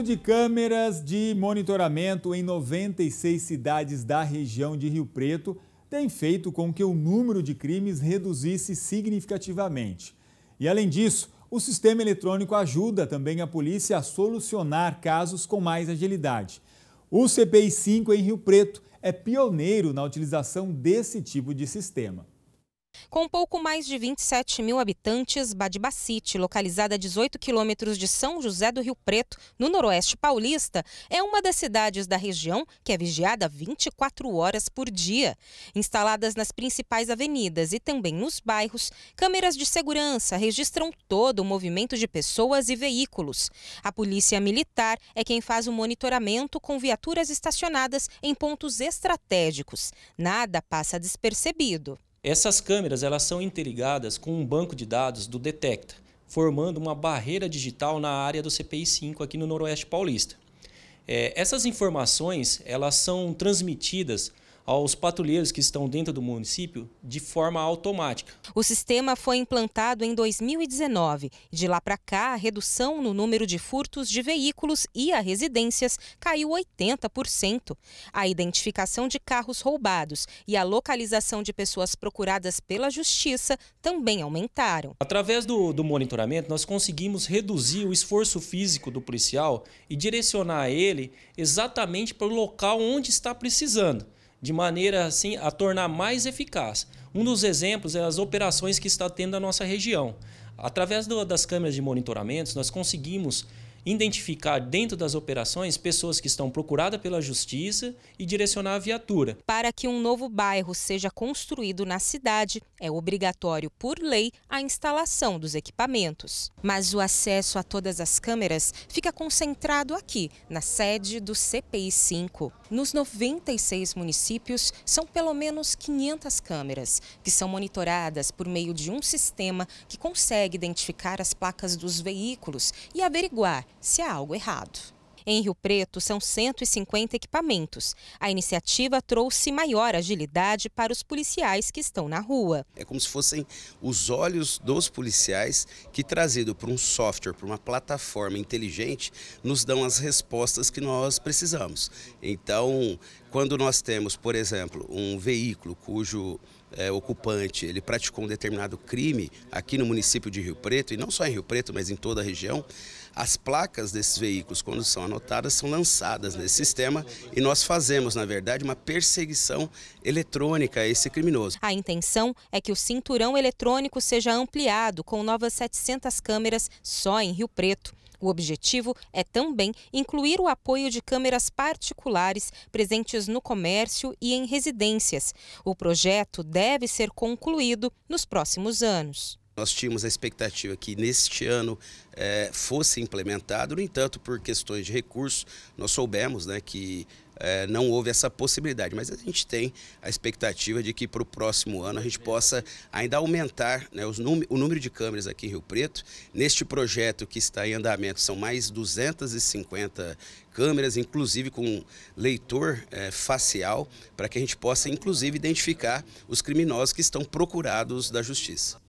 uso de câmeras de monitoramento em 96 cidades da região de Rio Preto tem feito com que o número de crimes reduzisse significativamente. E além disso, o sistema eletrônico ajuda também a polícia a solucionar casos com mais agilidade. O CPI 5 em Rio Preto é pioneiro na utilização desse tipo de sistema. Com pouco mais de 27 mil habitantes, Badibacite, localizada a 18 quilômetros de São José do Rio Preto, no noroeste paulista, é uma das cidades da região que é vigiada 24 horas por dia. Instaladas nas principais avenidas e também nos bairros, câmeras de segurança registram todo o movimento de pessoas e veículos. A polícia militar é quem faz o monitoramento com viaturas estacionadas em pontos estratégicos. Nada passa despercebido. Essas câmeras elas são interligadas com um banco de dados do Detecta, formando uma barreira digital na área do CPI 5 aqui no Noroeste Paulista. É, essas informações elas são transmitidas aos patrulheiros que estão dentro do município de forma automática. O sistema foi implantado em 2019. De lá para cá, a redução no número de furtos de veículos e a residências caiu 80%. A identificação de carros roubados e a localização de pessoas procuradas pela justiça também aumentaram. Através do, do monitoramento, nós conseguimos reduzir o esforço físico do policial e direcionar ele exatamente para o local onde está precisando de maneira assim a tornar mais eficaz. Um dos exemplos é as operações que está tendo a nossa região. Através do, das câmeras de monitoramento, nós conseguimos identificar dentro das operações pessoas que estão procuradas pela justiça e direcionar a viatura. Para que um novo bairro seja construído na cidade, é obrigatório, por lei, a instalação dos equipamentos. Mas o acesso a todas as câmeras fica concentrado aqui, na sede do CPI 5. Nos 96 municípios, são pelo menos 500 câmeras, que são monitoradas por meio de um sistema que consegue identificar as placas dos veículos e averiguar se há algo errado. Em Rio Preto, são 150 equipamentos. A iniciativa trouxe maior agilidade para os policiais que estão na rua. É como se fossem os olhos dos policiais que, trazido por um software, por uma plataforma inteligente, nos dão as respostas que nós precisamos. Então, quando nós temos, por exemplo, um veículo cujo é, ocupante ele praticou um determinado crime aqui no município de Rio Preto, e não só em Rio Preto, mas em toda a região, as placas desses veículos, quando são anotadas, são lançadas nesse sistema e nós fazemos, na verdade, uma perseguição eletrônica a esse criminoso. A intenção é que o cinturão eletrônico seja ampliado com novas 700 câmeras só em Rio Preto. O objetivo é também incluir o apoio de câmeras particulares presentes no comércio e em residências. O projeto deve deve ser concluído nos próximos anos. Nós tínhamos a expectativa que neste ano eh, fosse implementado, no entanto, por questões de recursos, nós soubemos né, que eh, não houve essa possibilidade, mas a gente tem a expectativa de que para o próximo ano a gente possa ainda aumentar né, os o número de câmeras aqui em Rio Preto. Neste projeto que está em andamento são mais 250 câmeras, inclusive com leitor eh, facial, para que a gente possa, inclusive, identificar os criminosos que estão procurados da justiça.